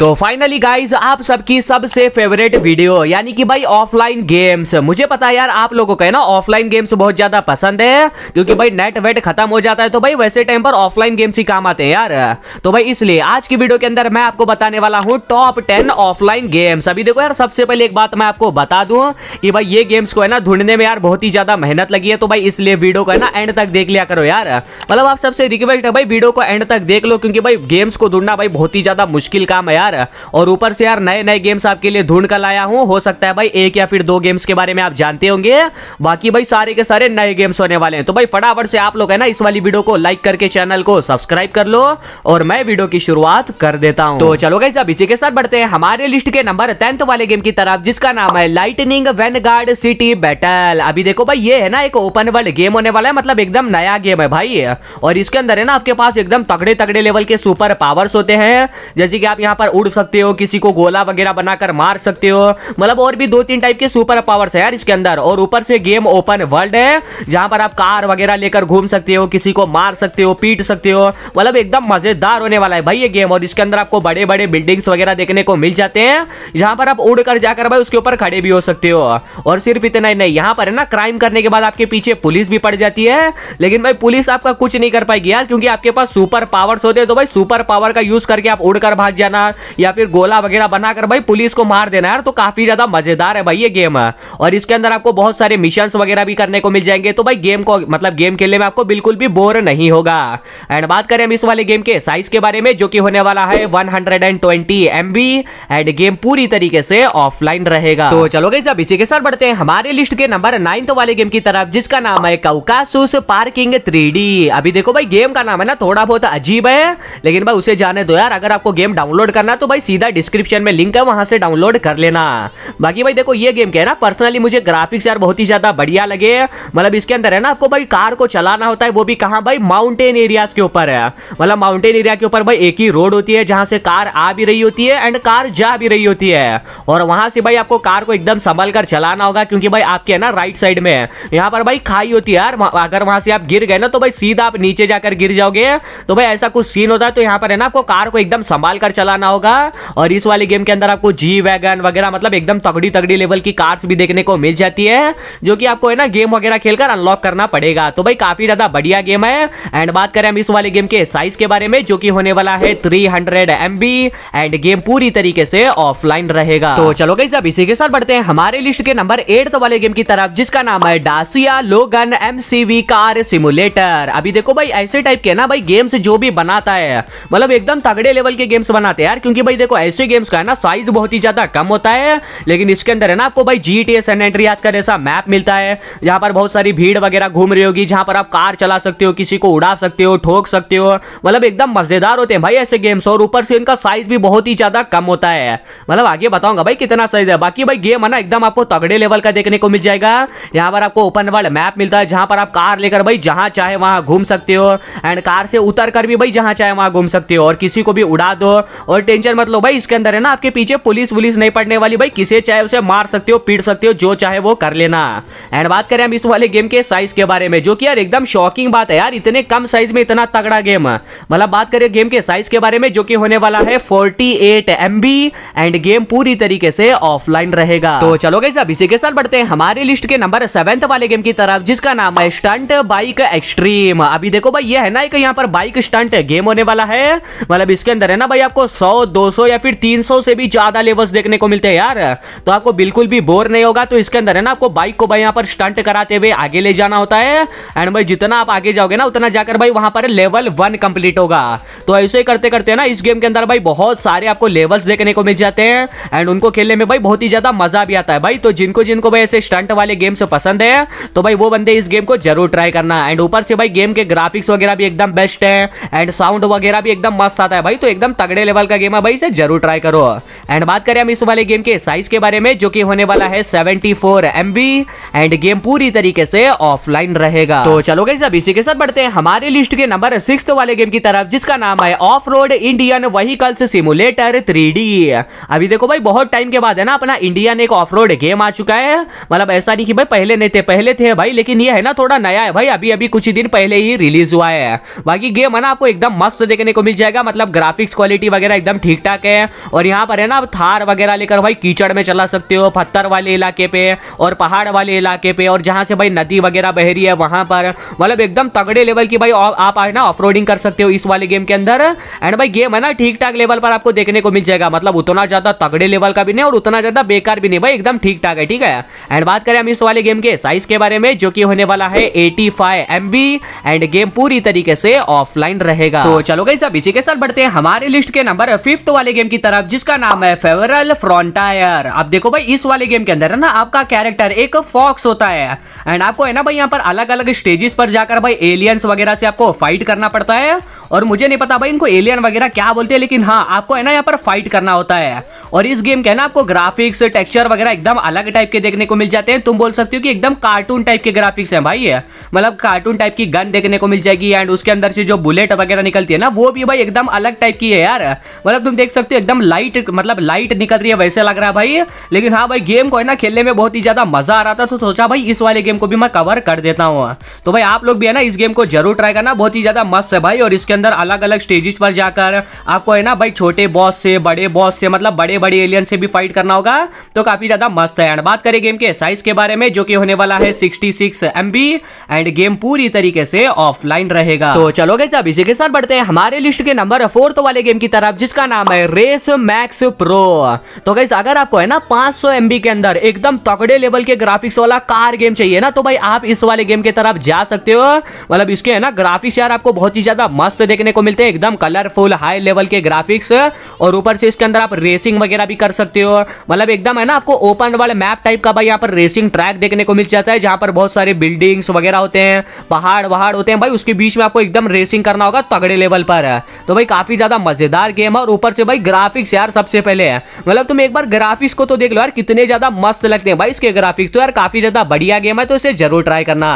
तो finally guys आप सबकी सबसे फेवरेट वीडियो यानी कि भाई ऑफलाइन गेम्स मुझे पता यार आप लोगों को है ना ऑफलाइन गेम्स बहुत ज्यादा पसंद है क्योंकि भाई नेट वेट खत्म हो जाता है तो भाई वैसे टाइम पर ऑफलाइन गेम्स ही काम आते हैं यार तो भाई इसलिए आज की वीडियो के अंदर मैं आपको बताने वाला हूँ टॉप टेन ऑफलाइन गेम्स अभी देखो यार सबसे पहले एक बात मैं आपको बता दू की भाई ये गेम्स को है ना ढूंढने में यार बहुत ही ज्यादा मेहनत लगी है तो भाई इसलिए वीडियो को है ना एंड तक देख लिया करो यार मतलब आप सबसे रिक्वेस्ट है भाई वीडियो को एंड तक देख लो क्योंकि भाई गेम्स को ढूंढना भाई बहुत ही ज्यादा मुश्किल काम है यार यार और ऊपर से यार नए नए गेम्स आपके लिए ढूंढ कर लाया हूँ हो सकता है भाई एक या फिर दो गेम्स के बारे में आप जानते होंगे बाकी भाई सारे के सारे नए गेम्स होने वाले हैं तो भाई फटाफट से आप लोग है ना इस वाली वीडियो को लाइक करके चैनल को सब्सक्राइब कर लो और मैं वीडियो की शुरुआत कर देता हूँ तो चलो गाइस अब इसी के साथ बढ़ते हैं हमारे लिस्ट के नंबर टेंथ वाले गेम की तरफ जिसका नाम है लाइटनिंग वेन सिटी बैटल अभी देखो भाई ये है ना एक ओपन वर्ल्ड गेम होने वाला है मतलब एकदम नया गेम है भाई और इसके अंदर है ना आपके पास एकदम तगड़े तगड़े लेवल के सुपर पावर्स होते हैं जैसे कि आप यहाँ पर उड़ सकते हो किसी को गोला वगैरह बनाकर मार सकते हो मतलब और भी दो तीन टाइप के सुपर पावर्स है यार इसके अंदर और ऊपर से गेम ओपन वर्ल्ड है जहां पर आप कार वगैरह लेकर घूम सकते हो किसी को मार सकते हो पीट सकते हो मतलब एकदम मजेदार होने वाला है भाई ये गेम और इसके अंदर आपको बड़े बड़े बिल्डिंग्स वगैरह देखने को मिल जाते हैं जहां पर आप उड़ कर जाकर भाई उसके ऊपर खड़े भी हो सकते हो और सिर्फ इतना ही नहीं यहाँ पर है ना क्राइम करने के बाद आपके पीछे पुलिस भी पड़ जाती है लेकिन भाई पुलिस आपका कुछ नहीं कर पाएगी यार क्योंकि आपके पास सुपर पावर्स होते हैं तो भाई सुपर पावर का यूज करके आप उड़कर भाग जाना या फिर गोला वगैरह बनाकर भाई पुलिस को मार देना है तो काफी ज्यादा मजेदार है भाई ये गेम है और इसके अंदर आपको बहुत सारे मिशन वगैरह भी करने को मिल जाएंगे तो भाई गेम को मतलब गेम खेलने में आपको बिल्कुल भी बोर नहीं होगा एंड बात करें हम इस वाले गेम के साइज के बारे में जो कि होने वाला है one hundred and twenty and game पूरी तरीके से ऑफलाइन रहेगा तो चलो गई सब इसी के साथ बढ़ते हैं हमारे लिस्ट के नंबर नाइन्थ वाले गेम की तरफ जिसका नाम है कौकासुस पार्किंग थ्री अभी देखो भाई गेम का नाम है ना थोड़ा बहुत अजीब है लेकिन भाई उसे जाने दो यार अगर आपको गेम डाउनलोड करना तो भाई सीधा डिस्क्रिप्शन में लिंक है वहां से डाउनलोड कर लेना बाकी भाई देखो ये गेम क्या है ना पर्सनली मुझे ग्राफिक्स यार बहुत ही ज्यादा बढ़िया लगे मतलब इसके अंदर है ना आपको भाई कार को चलाना होता है वो भी कहा भाई माउंटेन एरियाज के ऊपर है मतलब माउंटेन एरिया के ऊपर भाई एक ही रोड होती है जहां से कार आ भी रही होती है एंड कार जा भी रही होती है और वहां से भाई आपको कार को एकदम संभाल कर चलाना होगा क्योंकि भाई आपके है ना राइट साइड में यहाँ पर भाई खाई होती है यार अगर वहां से आप गिर गए ना तो भाई सीधा आप नीचे जाकर गिर जाओगे तो भाई ऐसा कुछ सीन होता है तो यहाँ पर है ना आपको कार को एकदम संभाल कर चलाना होगा था और इस वाले गेम के अंदर आपको जी वैगन वगैरह मतलब एकदम तगड़ी तगड़ी लेवल की कार्स भी देखने को मिल जाती है जो कि आपको है ना गेम वगैरह खेलकर अनलॉक करना पड़ेगा तो भाई काफी ज्यादा बढ़िया गेम है एंड बात करें हम इस वाले गेम के साइज के बारे में जो कि होने वाला है थ्री हंड्रेड एंड गेम पूरी तरीके से ऑफलाइन रहेगा तो चलो गई अब इसी के साथ बढ़ते हैं हमारे लिस्ट के नंबर एट वाले गेम की तरफ जिसका नाम है डासिया लोगन एम कार सिमुलेटर अभी देखो भाई ऐसे टाइप के ना भाई गेम्स जो भी बनाता है मतलब एकदम तगड़े लेवल के गेम्स बनाते हैं यार क्योंकि भाई देखो ऐसे गेम्स का है ना साइज बहुत ही ज्यादा कम होता है लेकिन इसके अंदर है ना आपको भाई जी टी एस आज का जैसा मैप मिलता है जहां पर बहुत सारी भीड़ वगैरह घूम रही होगी जहां पर आप कार चला सकते हो किसी को उड़ा सकते हो ठोक सकते हो मतलब एकदम मजेदार होते हैं भाई ऐसे गेम्स और ऊपर से इनका साइज भी बहुत ही ज्यादा कम होता है मतलब आगे बताऊंगा भाई कितना साइज है बाकी भाई गेम है ना एकदम आपको तगड़े लेवल का देखने को मिल जाएगा यहाँ पर आपको ओपन वर्ल्ड मैप मिलता है जहां पर आप कार लेकर भाई जहां चाहे वहां घूम सकते हो एंड कार से उतर कर भी भाई जहां चाहे वहां घूम सकते हो और किसी को भी उड़ा दो और टेंशन मत लो भाई इसके अंदर है ना आपके पीछे पुलिस वुलिस नहीं पड़ने वाली भाई किसे चाहे उसे मार सकते हो पीट सकते हो जो चाहे वो कर लेना एंड बात करें हम इस वाले गेम के साइज के बारे में जो कि यार एकदम शॉकिंग बात है यार इतने कम साइज में इतना तगड़ा गेम मतलब बात करें गेम के साइज के बारे में जो कि होने वाला है फोर्टी एट एंड गेम पूरी तरीके से ऑफलाइन रहेगा तो चलो गई अब इसी के साथ बढ़ते हैं हमारे लिस्ट के नंबर सेवेंथ वाले गेम की तरफ जिसका नाम है स्टंट बाइक एक्सट्रीम अभी देखो भाई ये है ना एक यहाँ पर बाइक स्टंट गेम होने वाला है मतलब इसके अंदर है ना भाई आपको सौ 200 या फिर 300 से भी ज्यादा लेवल्स देखने को मिलते हैं यार तो आपको बिल्कुल भी बोर नहीं होगा तो इसके अंदर है ना आपको बाइक को भाई यहाँ पर स्टंट कराते हुए आगे ले जाना होता है एंड भाई जितना आप आगे जाओगे ना उतना जाकर भाई वहां पर लेवल वन कंप्लीट होगा तो ऐसे ही करते करते ना इस गेम के अंदर भाई बहुत सारे आपको लेवल्स देखने को मिल जाते हैं एंड उनको खेलने में भाई बहुत ही ज्यादा मजा भी आता है भाई तो जिनको जिनको भाई ऐसे स्टंट वाले गेम्स पसंद है तो भाई वो बंदे इस गेम को जरूर ट्राई करना एंड ऊपर से भाई गेम के ग्राफिक्स वगैरह भी एकदम बेस्ट है एंड साउंड वगैरह भी एकदम मस्त आता है भाई तो एकदम तगड़े लेवल का गेम में भाई इसे जरूर ट्राई करो एंड बात करें हम इस वाले गेम के साइज के बारे में जो कि होने वाला है सेवेंटी फोर एंड गेम पूरी तरीके से ऑफलाइन रहेगा तो चलो गई अब इसी के साथ बढ़ते हैं हमारे लिस्ट के नंबर सिक्स वाले गेम की तरफ जिसका नाम है off road Indian vehicles simulator three अभी देखो भाई बहुत टाइम के बाद है ना अपना इंडियन एक ऑफ रोड गेम आ चुका है मतलब ऐसा नहीं कि भाई पहले नहीं थे पहले थे भाई लेकिन ये है ना थोड़ा नया है भाई अभी अभी कुछ ही दिन पहले ही रिलीज हुआ है बाकी गेम है ना आपको एकदम मस्त देखने को मिल जाएगा मतलब ग्राफिक्स क्वालिटी वगैरह एकदम ठीक ठाक है और यहाँ पर है ना थार वगैरह लेकर भाई कीचड़ में चला सकते हो पत्थर वाले इलाके पे और पहाड़ वाले इलाके पे और जहाँ से भाई नदी वगैरह बह रही है वहाँ पर मतलब एकदम तगड़े लेवल की भाई आप है ना ऑफ कर सकते हो इस वाले गेम के अंदर एंड भाई गेम है ना ठीक ठाक लेवल पर आपको देखने को मिल जाएगा मतलब उतना ज़्यादा तगड़े लेवल का भी नहीं और उतना ज़्यादा बेकार भी नहीं भाई एकदम ठीक ठाक है ठीक है एंड बात करें हम इस वाले गेम के साइज के बारे में जो कि होने वाला है एटी फाइव एंड गेम पूरी तरीके से ऑफलाइन रहेगा तो चलो गई सब इसी के साथ बढ़ते हैं हमारे लिस्ट के नंबर फिफ्थ फिफ्थ तो वाले गेम की तरफ जिसका नाम है फेवरल फ्रॉन्टायर आप देखो भाई इस वाले गेम के अंदर है ना आपका कैरेक्टर एक फॉक्स होता है एंड आपको है ना भाई यहाँ पर अलग अलग स्टेजेस पर जाकर भाई एलियंस वगैरह से आपको फाइट करना पड़ता है और मुझे नहीं पता भाई इनको एलियन वगैरह क्या बोलते हैं लेकिन हाँ आपको है ना यहाँ पर फाइट करना होता है और इस गेम के ना आपको ग्राफिक्स टेक्सचर वगैरह एकदम अलग टाइप के देखने को मिल जाते हैं तुम बोल सकते हो कि एकदम कार्टून टाइप के ग्राफिक्स हैं भाई मतलब कार्टून टाइप की गन देखने को मिल जाएगी एंड उसके अंदर से जो बुलेट वगैरह निकलती है ना वो भी भाई एकदम अलग टाइप की है यार मतलब तुम देख सकते हो एकदम लाइट मतलब लाइट निकल रही है वैसे लग रहा है भाई लेकिन हाँ भाई गेम को है ना खेलने में बहुत ही ज्यादा मजा आ रहा था तो सोचा भाई इस वाले गेम को भी मैं कवर कर देता हूँ तो भाई आप लोग भी है ना इस गेम को जरूर ट्राई करना बहुत ही ज्यादा मस्त है भाई और इसके अंदर अलग अलग स्टेजेस पर जाकर आपको है ना भाई छोटे बॉस से बड़े बॉस से मतलब बड़े बड़े एलियन से भी फाइट करना होगा तो काफी ज्यादा मस्त है एंड बात करें गेम के साइज के बारे में जो कि होने वाला है सिक्सटी सिक्स एंड गेम पूरी तरीके से ऑफलाइन रहेगा तो चलो गए अब इसी के साथ बढ़ते हैं हमारे लिस्ट के नंबर फोर्थ तो वाले गेम की तरफ जिसका नाम है रेस मैक्स प्रो तो गैस अगर आपको है ना पांच सौ के अंदर एकदम तकड़े लेवल के ग्राफिक्स वाला कार गेम चाहिए ना तो भाई आप इस वाले गेम के तरफ जा सकते हो मतलब इसके है ना ग्राफिक्स यार आपको बहुत ही ज्यादा मस्त देखने को मिलते हैं एकदम कलरफुल हाई लेवल के ग्राफिक्स और ऊपर से इसके अंदर आप रेसिंग वगैरह भी कर सकते हो मतलब एकदम है ना आपको ओपन वाले मैप टाइप का भाई यहाँ पर रेसिंग ट्रैक देखने को मिल जाता है जहाँ पर बहुत सारे बिल्डिंग्स वगैरह होते हैं पहाड़ वहाड़ होते हैं भाई उसके बीच में आपको एकदम रेसिंग करना होगा तगड़े लेवल पर तो भाई काफी ज्यादा मजेदार गेम है और ऊपर से भाई ग्राफिक्स यार सबसे पहले है मतलब तुम एक बार ग्राफिक्स को तो देख लो यार कितने ज्यादा मस्त लगते हैं भाई इसके ग्राफिक्स तो यार काफी ज्यादा बढ़िया गेम है तो इसे जरूर ट्राई करना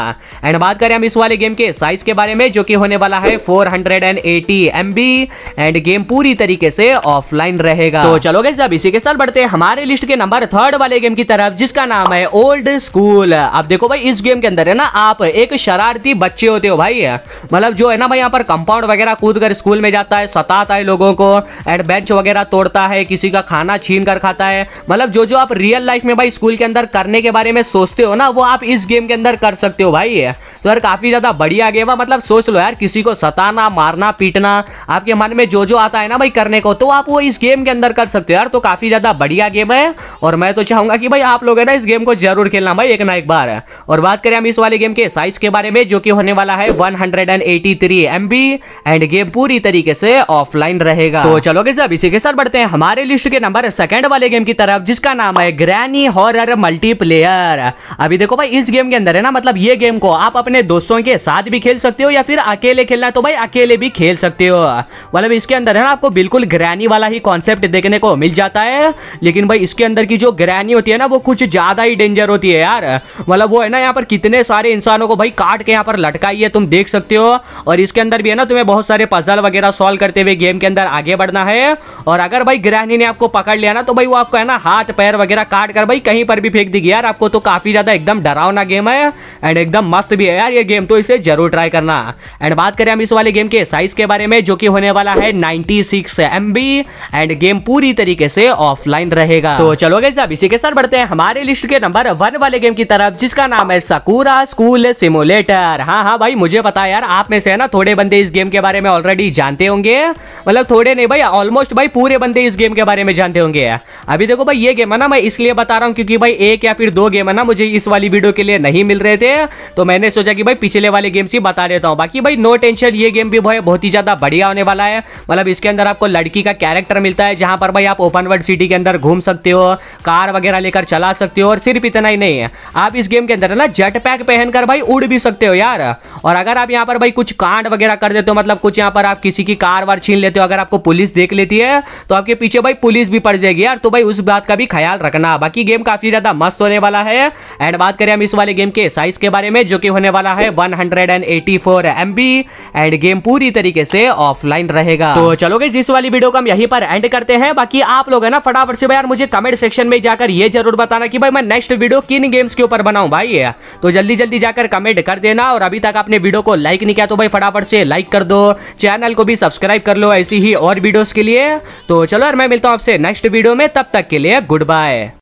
एंड बात करें हम इस वाले गेम के साइज के बारे में जो कि होने वाला है 480 हंड्रेड एंड एंड गेम पूरी तरीके से ऑफलाइन रहेगा तो चलो गैस अब इसी के साथ बढ़ते हैं हमारे लिस्ट के नंबर थर्ड वाले गेम की तरफ जिसका नाम है ओल्ड स्कूल अब देखो भाई इस गेम के अंदर है ना आप एक शरारती बच्चे होते हो भाई मतलब जो है ना भाई यहाँ पर कंपाउंड वगैरह कूद कर स्कूल में जाता है सताता है लोगों को एंड बेंच वगैरह तोड़ता है किसी का खाना छीन कर खाता है मतलब जो जो आप रियल लाइफ में भाई स्कूल के अंदर करने के बारे में सोचते हो ना वो आप इस गेम के अंदर कर सकते हो भाई तो यार काफी ज्यादा बढ़िया गेम है मतलब सोच लो यार किसी को सताना मारना पीटना आपके मन में जो जो आता है ना भाई करने को तो आप वो इस गेम के अंदर कर सकते हो यार तो काफ़ी ज़्यादा बढ़िया गेम है और मैं तो चाहूंगा कि भाई आप लोग है ना इस गेम को जरूर खेलना भाई एक ना एक बार और बात करें हम इस वाले गेम के साइज के बारे में जो कि होने वाला है one hundred and eighty three M B and game पूरी तरीके से ऑफलाइन रहेगा तो चलोगे सब इसी के साथ बढ़ते हैं हमारे लिस्ट के नंबर सेकंड वाले गेम की तरफ जिसका नाम है ग्रैनी हॉरर मल्टीप्लेयर अभी देखो भाई इस गेम के अंदर है ना मतलब ये गेम को आप अपने दोस्तों के साथ भी खेल सकते हो या फिर अकेले खेलना है तो भाई अकेले भी खेल सकते हो मतलब इसके अंदर है ना आपको बिल्कुल ग्रैनी वाला ही कॉन्सेप्ट देखने को मिल जाए जाता है लेकिन भाई इसके अंदर की जो ग्रहणी होती है ना वो कुछ ज़्यादा ही डेंजर होती है यार मतलब वो है ना यहाँ पर कितने सारे इंसानों को भाई काट के यहाँ पर लटकाई है तुम देख सकते हो और इसके अंदर भी है ना तुम्हें बहुत सारे पजल वगैरह सॉल्व करते हुए गेम के अंदर आगे बढ़ना है और अगर भाई ग्रहणी ने आपको पकड़ लिया ना तो भाई वो आपको है ना हाथ पैर वगैरह काट कर भाई कहीं पर भी फेंक दी यार आपको तो काफ़ी ज़्यादा एकदम डरावना गेम है एंड एकदम मस्त भी है यार ये गेम तो इसे जरूर ट्राई करना एंड बात करें हम इस वाले गेम के साइज के बारे में जो कि होने वाला है नाइनटी सिक्स एंड गेम पूरी तरीके से ऑफलाइन रहेगा तो चलो गई अब इसी के साथ बढ़ते हैं हमारे लिस्ट के नंबर वन वाले गेम की तरफ जिसका नाम है सकूरा स्कूल सिमुलेटर हाँ हाँ भाई मुझे पता यार आप में से है ना थोड़े बंदे इस गेम के बारे में ऑलरेडी जानते होंगे मतलब थोड़े नहीं भाई ऑलमोस्ट भाई पूरे बंदे इस गेम के बारे में जानते होंगे अभी देखो भाई ये गेम है ना मैं इसलिए बता रहा हूँ क्योंकि भाई एक या फिर दो गेम है ना मुझे इस वाली वीडियो के लिए नहीं मिल रहे थे तो मैंने सोचा कि भाई पिछले वाले गेम से बता देता हूँ बाकी भाई नो टेंशन ये गेम भी भाई बहुत ही ज्यादा बढ़िया होने वाला है मतलब इसके अंदर आपको लड़की का कैरेक्टर मिलता है जहां पर भाई आप ओपन कॉन्वर्ट सिटी के अंदर घूम सकते हो कार वगैरह लेकर चला सकते हो और सिर्फ इतना ही नहीं है आप इस गेम के अंदर ना जेट पैक पहनकर भाई उड़ भी सकते हो यार और अगर आप यहाँ पर भाई कुछ कांड वगैरह कर देते हो मतलब कुछ यहाँ पर आप किसी की कार वार छीन लेते हो अगर आपको पुलिस देख लेती है तो आपके पीछे भाई पुलिस भी पड़ जाएगी यार तो भाई उस बात का भी ख्याल रखना बाकी गेम काफी ज्यादा मस्त होने वाला है एंड बात करें हम इस वाले गेम के साइज के बारे में जो कि होने वाला है वन हंड्रेड एंड गेम पूरी तरीके से ऑफलाइन रहेगा तो चलो गई इस वाली वीडियो को हम यहीं पर एंड करते हैं बाकी आप लोग है ना फटाफट से भाई यार मुझे कमेंट सेक्शन में जाकर ये जरूर बताना कि भाई मैं नेक्स्ट वीडियो किन गेम्स के ऊपर बनाऊं भाई है तो जल्दी जल्दी जाकर कमेंट कर देना और अभी तक आपने वीडियो को लाइक नहीं किया तो भाई फटाफट से लाइक कर दो चैनल को भी सब्सक्राइब कर लो ऐसी ही और वीडियोज के लिए तो चलो यार मैं मिलता हूँ आपसे नेक्स्ट वीडियो में तब तक के लिए गुड बाय